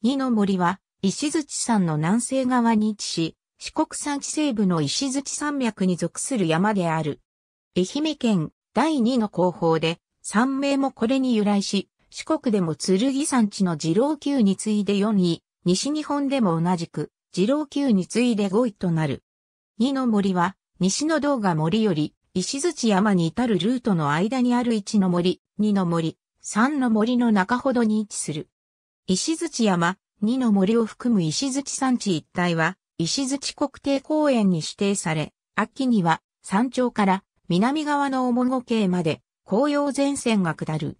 二の森は、石槌山の南西側に位置し、四国山地西部の石槌山脈に属する山である。愛媛県第二の後方で、山名もこれに由来し、四国でも剣山地の二郎級に次いで4位、西日本でも同じく、二郎級に次いで5位となる。二の森は、西の道が森より、石槌山に至るルートの間にある一の森、二の森、三の森の中ほどに位置する。石槌山、二の森を含む石槌山地一帯は、石槌国定公園に指定され、秋には山頂から南側の面後渓まで紅葉前線が下る。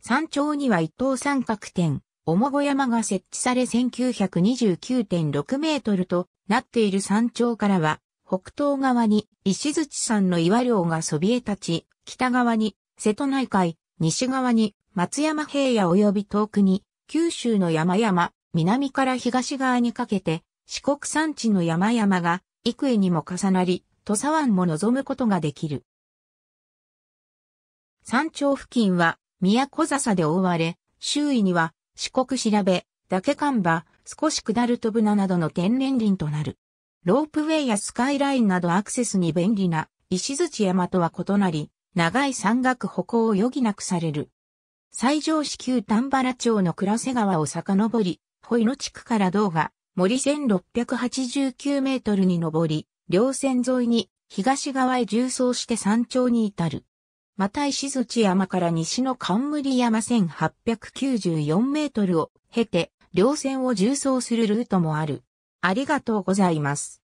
山頂には一等三角点、面後山が設置され1929.6メートルとなっている山頂からは、北東側に石槌山の岩稜がそびえ立ち、北側に瀬戸内海、西側に松山平野及び遠くに九州の山々、南から東側にかけて、四国山地の山々が、幾重にも重なり、土佐湾も望むことができる。山頂付近は、宮古笹で覆われ、周囲には、四国調べ、岳看板、少し下る飛ぶななどの天然林となる。ロープウェイやスカイラインなどアクセスに便利な石槌山とは異なり、長い山岳歩行を余儀なくされる。西条市旧丹原町の倉瀬川を遡り、保イの地区から道が森1689メートルに上り、両線沿いに東側へ縦走して山頂に至る。また石槌山から西の冠山1894メートルを経て、両線を縦走するルートもある。ありがとうございます。